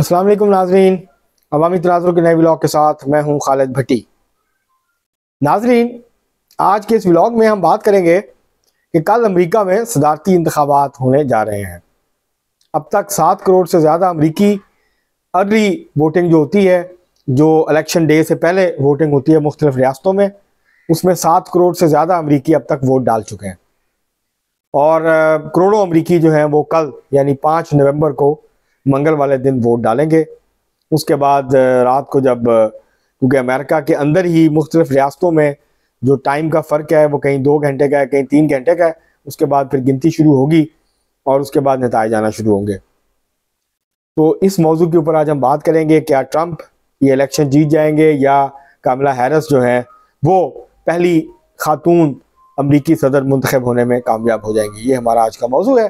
असलम नाजरीन अवामी तनाजर के नए ब्लॉग के साथ मैं हूं खालिद भट्टी नाजरीन आज के इस ब्लॉग में हम बात करेंगे कि कल अमेरिका में सदारती इंतबात होने जा रहे हैं अब तक सात करोड़ से ज़्यादा अमरीकी अर्ली वोटिंग जो होती है जो इलेक्शन डे से पहले वोटिंग होती है मुख्तलिफ रियासतों में उसमें सात करोड़ से ज़्यादा अमरीकी अब तक वोट डाल चुके हैं और करोड़ों अमरीकी जो हैं वो कल यानी पाँच नवंबर को मंगल वाले दिन वोट डालेंगे उसके बाद रात को जब क्योंकि अमेरिका के अंदर ही मुख्तलिफ रियासतों में जो टाइम का फ़र्क है वो कहीं दो घंटे का है कहीं तीन घंटे का है उसके बाद फिर गिनती शुरू होगी और उसके बाद नताए जाना शुरू होंगे तो इस मौजू के ऊपर आज हम बात करेंगे क्या ट्रंप ये इलेक्शन जीत जाएंगे या कामला हैरस जो है वो पहली खातून अमरीकी सदर मंतखब होने में कामयाब हो जाएंगी ये हमारा आज का मौजू है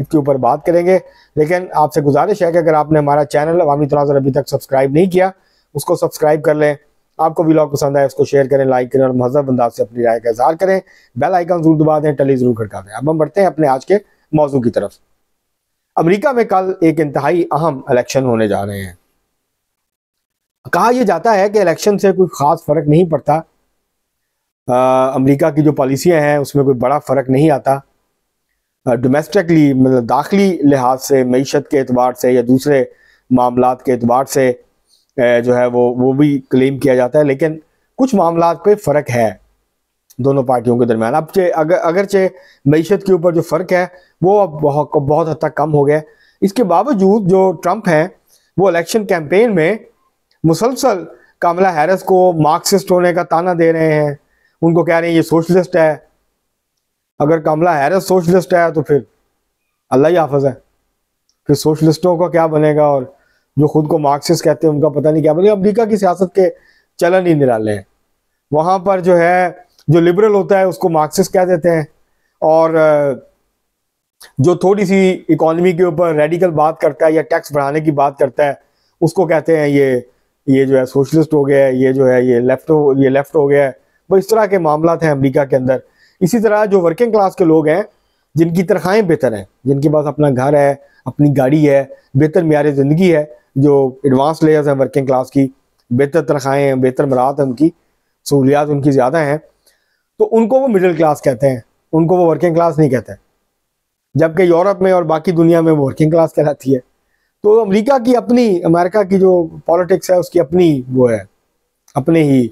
इसके ऊपर बात करेंगे लेकिन आपसे गुजारिश है कि अगर आपने हमारा चैनल अवामी तनाजर अभी तक सब्सक्राइब नहीं किया उसको सब्सक्राइब कर लें आपको व्लॉग पसंद आए उसको शेयर करें लाइक करें और मजहब अंदाज से अपनी राय का इजहार करें बेल आइकन जरूर दबा दें टली जरूर खड़का दें अब हम बढ़ते हैं अपने आज के मौजू की तरफ अमरीका में कल एक इंतहाई अहम इलेक्शन होने जा रहे हैं कहा यह जाता है कि इलेक्शन से कोई खास फर्क नहीं पड़ता अमरीका की जो पॉलिसियां हैं उसमें कोई बड़ा फर्क नहीं आता डोमेस्टिकली मतलब दाखिली लिहाज से मीशत के अतबार से या दूसरे मामला के अतबार से जो है वो वो भी क्लेम किया जाता है लेकिन कुछ मामला पे फ़र्क है दोनों पार्टियों के दरमियान अब चे अगर अगरचे मीशत के ऊपर जो फ़र्क है वो अब बहुत बहुत हद तक कम हो गया इसके बावजूद जो ट्रंप हैं वो इलेक्शन कैंपेन में मुसलसल कमला हैरिस को मार्क्सिस्ट होने का ताना दे रहे हैं उनको कह रहे हैं ये सोशलिस्ट है अगर कमला हैरत सोशलिस्ट है तो फिर अल्लाह ही हाफज है फिर सोशलिस्टों का क्या बनेगा और जो खुद को मार्क्सिस्ट कहते हैं उनका पता नहीं क्या बनेगा अमरीका की सियासत के चलन ही निराले हैं वहां पर जो है जो लिबरल होता है उसको मार्क्सिस्ट कह देते हैं और जो थोड़ी सी इकोनॉमी के ऊपर रेडिकल बात करता है या टैक्स बढ़ाने की बात करता है उसको कहते हैं ये ये जो है सोशलिस्ट हो गया है ये जो है ये लेफ्ट हो ये लेफ्ट हो गया है वो इस तरह के मामला थे अमरीका के अंदर इसी तरह जो वर्किंग क्लास के लोग हैं जिनकी तनख्वाहें बेहतर हैं जिनके पास अपना घर है अपनी गाड़ी है बेहतर मीर ज़िंदगी है जो एडवांस लेयर्स हैं वर्किंग क्लास की बेहतर तनख्वाहें हैं बेहतर मरात हैं उनकी सहूलियात उनकी ज़्यादा हैं तो उनको वो मिडिल क्लास कहते हैं उनको वो वर्किंग क्लास नहीं कहते जबकि यूरोप में और बाकी दुनिया में वो वर्किंग क्लास कहलाती है तो अमेरिका की अपनी अमेरिका की जो पॉलिटिक्स है उसकी अपनी वो है अपने ही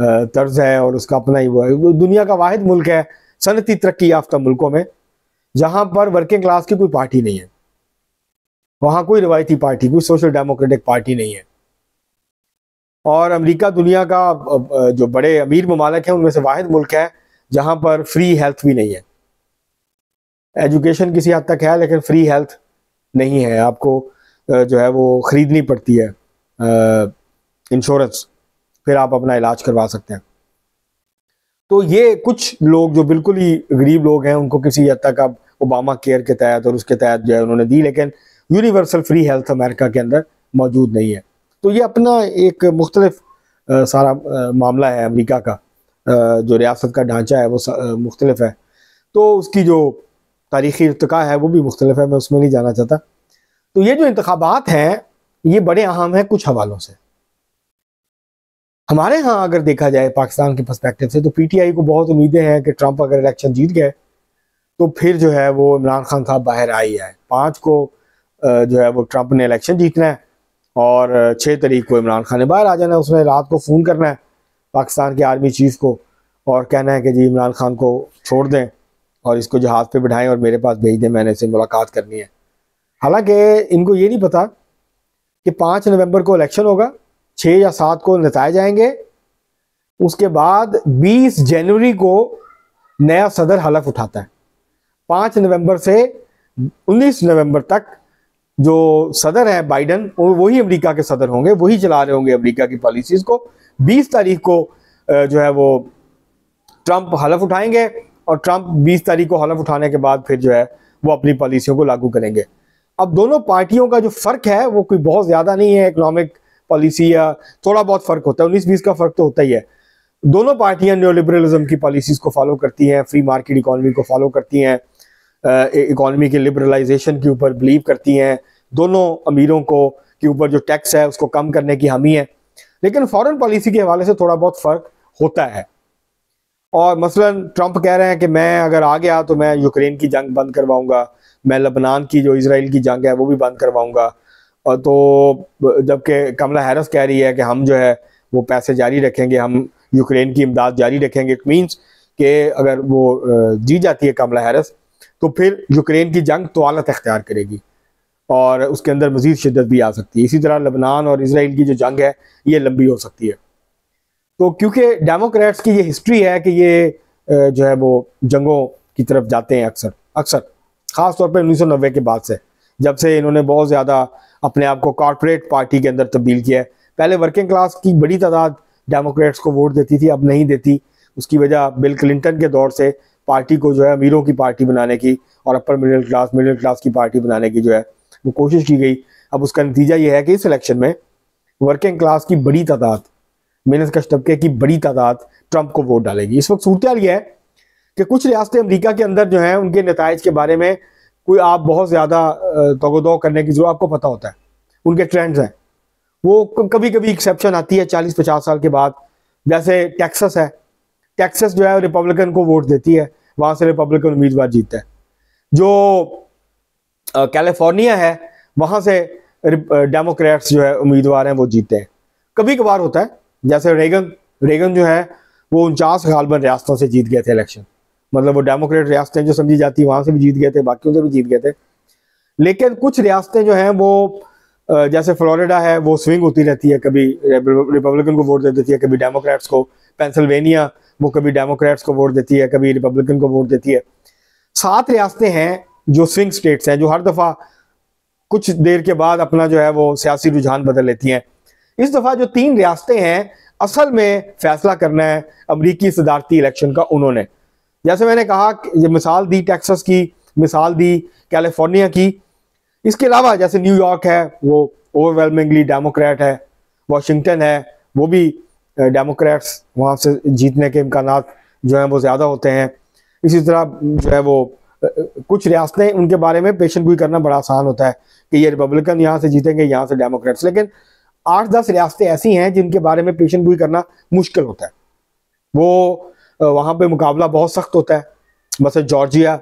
तर्ज है और उसका अपना ही वो है दुनिया का वाद मुल्क है सनती तरक्की याफ्ता मुल्कों में जहां पर वर्किंग क्लास की कोई पार्टी नहीं है वहाँ कोई रिवायती पार्टी कोई सोशल डेमोक्रेटिक पार्टी नहीं है और अमेरिका दुनिया का जो बड़े अमीर ममालक हैं उनमें से वाद मुल्क है जहां पर फ्री हेल्थ भी नहीं है एजुकेशन किसी हद तक है लेकिन फ्री हेल्थ नहीं है आपको जो है वो ख़रीदनी पड़ती है इंश्योरेंस फिर आप अपना इलाज करवा सकते हैं तो ये कुछ लोग जो बिल्कुल ही गरीब लोग हैं उनको किसी हद तक अब ओबामा केयर के तहत और उसके तहत जो है उन्होंने दी लेकिन यूनिवर्सल फ्री हेल्थ अमेरिका के अंदर मौजूद नहीं है तो ये अपना एक मुख्तलिफ सारा मामला है अमरीका का जो रियासत का ढांचा है वो मुख्तलिफ है तो उसकी जो तारीखी इरतका है वो भी मुख्तलिफ है मैं उसमें नहीं जाना चाहता तो ये जो इंतबात हैं ये बड़े अहम हैं कुछ हवालों से हमारे यहाँ अगर देखा जाए पाकिस्तान के परस्पेक्टिव से तो पीटीआई को बहुत उम्मीदें हैं कि ट्रंप अगर इलेक्शन जीत गए तो फिर जो है वो इमरान खान साहब बाहर आई है पाँच को जो है वो ट्रंप ने इलेक्शन जीतना है और छः तरीक़ को इमरान खान ने बाहर आ जाना है उसने रात को फ़ोन करना है पाकिस्तान के आर्मी चीफ को और कहना है कि जी इमरान खान को छोड़ दें और इसको जहाज़ पे बिठाएं और मेरे पास भेज दें मैंने इसे मुलाकात करनी है हालांकि इनको ये नहीं पता कि पाँच नवंबर को इलेक्शन होगा छः या सात को नताए जाएंगे उसके बाद 20 जनवरी को नया सदर हलफ उठाता है पाँच नवंबर से 19 नवंबर तक जो सदर है बाइडन वही अमेरिका के सदर होंगे वही चला रहे होंगे अमेरिका की पॉलिसीज़ को 20 तारीख को जो है वो ट्रंप हलफ उठाएंगे और ट्रंप 20 तारीख को हलफ उठाने के बाद फिर जो है वो अपनी पॉलिसियों को लागू करेंगे अब दोनों पार्टियों का जो फ़र्क है वो कोई बहुत ज़्यादा नहीं है इकोनॉमिक पॉलिसी या थोड़ा बहुत फर्क होता है उन्नीस बीस का फर्क तो होता ही है दोनों पार्टियां न्योलिबरलिज्म की पॉलिसीज को फॉलो करती हैं फ्री मार्केट इकोनॉमी को फॉलो करती हैं इकोनॉमी के लिबरलाइजेशन के ऊपर बिलीव करती हैं दोनों अमीरों को के ऊपर जो टैक्स है उसको कम करने की हामी है लेकिन फॉरेन पॉलिसी के हवाले से थोड़ा बहुत फर्क होता है और मसलन ट्रंप कह रहे हैं कि मैं अगर आ गया तो मैं यूक्रेन की जंग बंद करवाऊंगा मैं लबनान की जो इसराइल की जंग है वो भी बंद करवाऊंगा तो जबकि कमला हैरस कह रही है कि हम जो है वो पैसे जारी रखेंगे हम यूक्रेन की इमदाद जारी रखेंगे इट मीन्स कि अगर वो जी जाती है कमला हैरस तो फिर यूक्रेन की जंग तोलत अख्तियार करेगी और उसके अंदर मजीद शिदत भी आ सकती है इसी तरह लबनान और इसराइल की जो जंग है ये लंबी हो सकती है तो क्योंकि डेमोक्रेट्स की ये हिस्ट्री है कि ये जो है वो जंगों की तरफ जाते हैं अक्सर अक्सर ख़ास तौर पर उन्नीस सौ नब्बे के बाद से जब से इन्होंने बहुत ज़्यादा अपने आप को कॉरपोरेट पार्टी के अंदर तब्दील किया है पहले वर्किंग क्लास की बड़ी तादाद डेमोक्रेट्स को वोट देती थी अब नहीं देती उसकी वजह बिल क्लिंटन के दौर से पार्टी को जो है अमीरों की पार्टी बनाने की और upper middle class middle class की पार्टी बनाने की जो है वो कोशिश की गई अब उसका नतीजा यह है कि इस इलेक्शन में वर्किंग क्लास की बड़ी तादाद मेनस कश तबके की बड़ी तादाद ट्रंप को वोट डालेगी इस वक्त सूरत यह है कि कुछ रियासतें अमरीका के अंदर जो है उनके नतज के बारे में कोई आप बहुत ज़्यादा तोगदो करने की जरूरत आपको पता होता है उनके ट्रेंड्स हैं वो कभी कभी एक्सेप्शन आती है चालीस पचास साल के बाद जैसे टैक्सस है टैक्सस जो है रिपब्लिकन को वोट देती है वहाँ से रिपब्लिकन उम्मीदवार जीतता है जो कैलिफोर्निया है वहाँ से डेमोक्रेट्स जो है उम्मीदवार हैं वो जीतते हैं कभी कभार होता है जैसे रेगन रेगन जो है वो उनचास गालबन रियासतों से जीत गए थे इलेक्शन मतलब वो डेमोक्रेट रियासतें जो समझी जाती वहाँ से भी जीत गए थे बाकियों से भी जीत गए थे लेकिन कुछ रियासतें जो हैं वो जैसे फ्लोरिडा है वो स्विंग होती रहती है कभी रिपब्लिकन को वोट दे देती है कभी डेमोक्रेट्स को पेंसिल्वेनिया वो कभी डेमोक्रेट्स को वोट देती है कभी रिपब्लिकन को वोट देती है सात रियासतें हैं जो स्विंग स्टेट्स हैं जो हर दफ़ा कुछ देर के बाद अपना जो है वो सियासी रुझान बदल लेती हैं इस दफ़ा जो तीन रियासतें हैं असल में फैसला करना है अमरीकी सदारती इलेक्शन का उन्होंने जैसे मैंने कहा ये मिसाल दी टेक्सस की मिसाल दी कैलिफोर्निया की इसके अलावा जैसे न्यूयॉर्क है वो ओवरवेलमिंगली डेमोक्रेट है वाशिंगटन है वो भी डेमोक्रेट्स वहाँ से जीतने के इम्कान जो हैं वो ज़्यादा होते हैं इसी तरह जो है वो कुछ रियासतें उनके बारे में पेशन गोई करना बड़ा आसान होता है कि ये रिपब्लिकन यहाँ से जीतेंगे यहाँ से डेमोक्रेट्स लेकिन आठ दस रियासतें ऐसी हैं जिनके बारे में पेशन गोई करना मुश्किल होता है वो वहां पे मुकाबला बहुत सख्त होता है बस जॉर्जिया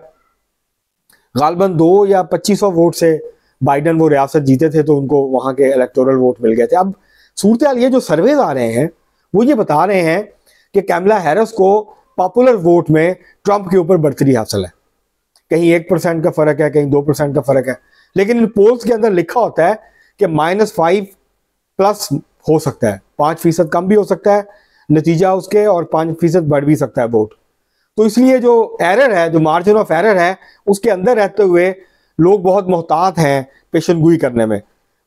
गालबन दो या पच्चीस वोट से बाइडन वो रियासत जीते थे तो उनको वहां के इलेक्टोरल वोट मिल गए थे अब सूरत ये जो सर्वेज आ रहे हैं वो ये बता रहे हैं कि कैमला हैरस को पॉपुलर वोट में ट्रंप के ऊपर बढ़तरी हासिल है कहीं एक परसेंट का फर्क है कहीं दो परसेंट का फर्क है लेकिन इन पोल्स के अंदर लिखा होता है कि माइनस फाइव प्लस हो सकता है पांच फीसद कम भी हो सकता है नतीजा उसके और पाँच फीसद बढ़ भी सकता है वोट तो इसलिए जो एरर है जो मार्जिन ऑफ एरर है उसके अंदर रहते हुए लोग बहुत मोहतात हैं पेशन गोई करने में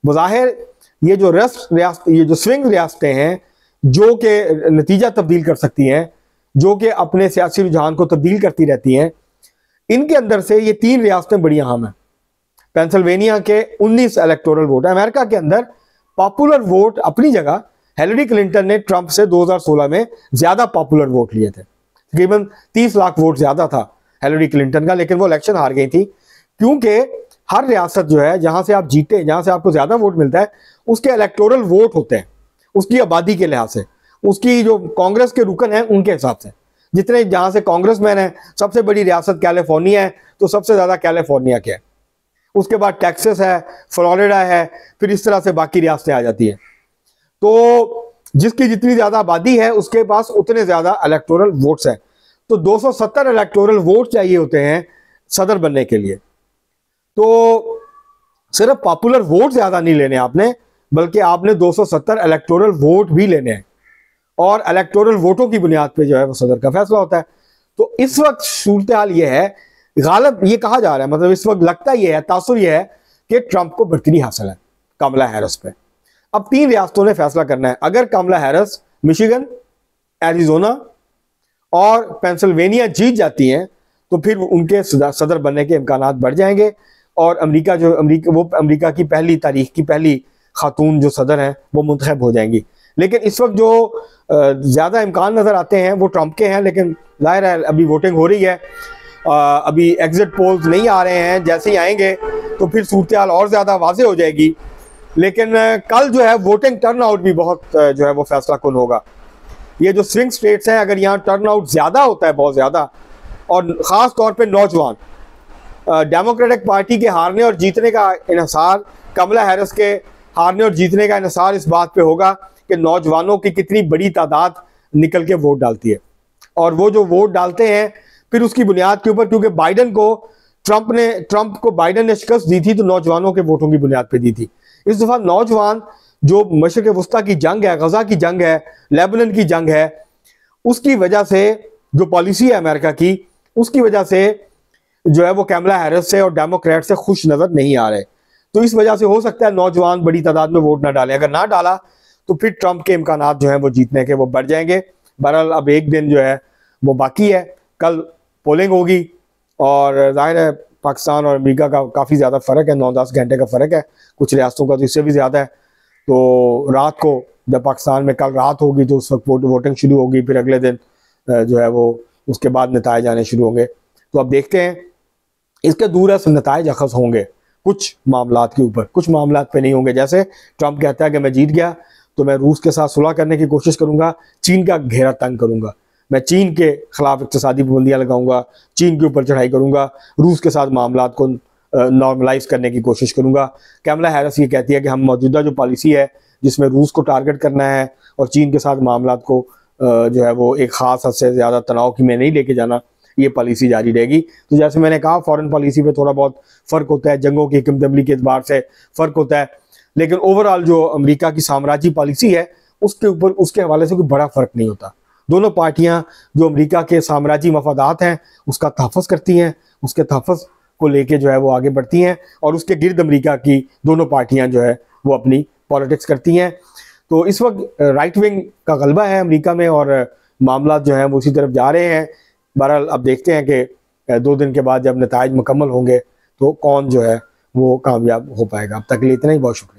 बज़ाहिर ये जो रस्ट रियासत ये जो स्विंग रियासतें हैं जो के नतीजा तब्दील कर सकती हैं जो कि अपने सियासी रुझान को तब्दील करती रहती हैं इनके अंदर से ये तीन रियासतें बड़ी अहम हैं पेंसिल्वेनिया के 19 इलेक्टोरल वोट अमेरिका के अंदर पॉपुलर वोट अपनी जगह हेलरी क्लिंटन ने ट्रंप से 2016 में ज्यादा पॉपुलर वोट लिए थे तकरीबन 30 लाख वोट ज्यादा था हेलरी क्लिंटन का लेकिन वो इलेक्शन हार गई थी क्योंकि हर रियासत जो है जहां से आप जीते जहां से आपको ज्यादा वोट मिलता है उसके इलेक्टोरल वोट होते हैं उसकी आबादी के लिहाज से उसकी जो कांग्रेस के रुकन है उनके हिसाब से जितने जहां से कांग्रेस मैन है सबसे बड़ी रियासत कैलिफोर्निया है तो सबसे ज्यादा कैलिफोर्निया के है उसके बाद टेक्सस है फ्लोरिडा है फिर इस तरह से बाकी रियासतें आ जाती है तो जिसकी जितनी ज्यादा आबादी है उसके पास उतने ज्यादा इलेक्टोरल वोट्स हैं तो 270 इलेक्टोरल वोट चाहिए होते हैं सदर बनने के लिए तो सिर्फ पॉपुलर वोट ज्यादा नहीं लेने आपने बल्कि आपने 270 इलेक्टोरल वोट भी लेने हैं और इलेक्टोरल वोटों की बुनियाद पे जो है वो सदर का फैसला होता है तो इस वक्त सूरत हाल ये है गालब ये कहा जा रहा है मतलब इस वक्त लगता यह है तासुर यह है कि ट्रंप को बरतरी हासिल है कमला हैरस पे अब तीन रियासतों ने फैसला करना है अगर कमला हैरस मिशिगन एरिजोना और पेंसिल्वेनिया जीत जाती हैं तो फिर उनके सदर बनने के इम्कान बढ़ जाएंगे और अमेरिका जो अमेरिका वो अमेरिका की पहली तारीख की पहली खातून जो सदर हैं वो मुंतब हो जाएंगी लेकिन इस वक्त जो ज़्यादा इम्कान नज़र आते हैं वो ट्रंप के हैं लेकिन जाहिर है अभी वोटिंग हो रही है अभी एग्ज़िट पोल्स नहीं आ रहे हैं जैसे ही आएंगे तो फिर सूरत और ज़्यादा वाजे हो जाएगी लेकिन कल जो है वोटिंग टर्न आउट भी बहुत जो है वो फैसला कुल होगा ये जो स्विंग स्टेट्स हैं अगर यहाँ टर्न आउट ज़्यादा होता है बहुत ज़्यादा और ख़ास तौर पे नौजवान डेमोक्रेटिक पार्टी के हारने और जीतने का इसार कमला हैरिस के हारने और जीतने का इसार इस बात पे होगा कि नौजवानों की कितनी बड़ी तादाद निकल के वोट डालती है और वो जो वोट डालते हैं फिर उसकी बुनियाद के ऊपर क्योंकि बाइडन को ट्रंप ने ट्रंप को बाइडन ने शिकस्त दी थी तो नौजवानों के वोटों की बुनियाद पर दी थी इस दफ़ा नौजवान जो मशरक वस्ती की जंग है गजा की जंग है लेबनन की जंग है उसकी वजह से जो पॉलिसी है अमेरिका की उसकी वजह से जो है वो कैमला हैरिस से और डेमोक्रेट से खुश नज़र नहीं आ रहे तो इस वजह से हो सकता है नौजवान बड़ी तादाद में वोट ना डाले अगर ना डाला तो फिर ट्रंप के इम्कान जो है वो जीतने के वो बढ़ जाएंगे बहरहाल अब एक दिन जो है वो बाकी है कल पोलिंग होगी और जाहिर है पाकिस्तान और अमेरिका का काफ़ी ज़्यादा फ़र्क है नौ दस घंटे का फ़र्क है कुछ रियासतों का तो इससे भी ज़्यादा है तो रात को जब पाकिस्तान में कल रात होगी तो उस वक्त वोटिंग शुरू होगी फिर अगले दिन जो है वो उसके बाद नतज आने शुरू होंगे तो अब देखते हैं इसके दूर असल नतज अखज होंगे कुछ मामला के ऊपर कुछ मामला पर नहीं होंगे जैसे ट्रंप कहता है कि मैं जीत गया तो मैं रूस के साथ सुलह करने की कोशिश करूंगा चीन का घेरा तंग करूंगा मैं चीन के खिलाफ इकतदी पाबंदियाँ लगाऊंगा चीन के ऊपर चढ़ाई करूंगा रूस के साथ मामला को नॉर्मलाइज करने की कोशिश करूंगा कैमला हैरस ये कहती है कि हम मौजूदा जो पॉलिसी है जिसमें रूस को टारगेट करना है और चीन के साथ मामला को जो है वो एक ख़ास हद से ज़्यादा तनाव की मैं नहीं लेके जाना ये पॉलिसी जारी रहेगी तो जैसे मैंने कहा फ़ॉरन पॉलिसी पर थोड़ा बहुत फ़र्क होता है जंगों की हमदमली के अतबार से फ़र्क होता है लेकिन ओवरऑल जो अमेरिका की साम्राज्य पॉलिसी है उसके ऊपर उसके हवाले से कोई बड़ा फ़र्क नहीं होता दोनों पार्टियां जो अमेरिका के साम्राज्य मफादात हैं उसका तहफ़ करती हैं उसके तहफ़ को लेके जो है वो आगे बढ़ती हैं और उसके गिरद अमरीका की दोनों पार्टियाँ जो है वो अपनी पॉलिटिक्स करती हैं तो इस वक्त राइट विंग का गलबा है अमरीका में और मामला जो है वो उसी तरफ जा रहे हैं बहरहाल अब देखते हैं कि दो दिन के बाद जब नतज मुकम्मल होंगे तो कौन जो है वो कामयाब हो पाएगा अब तक के लिए इतना ही बहुत शुक्रिया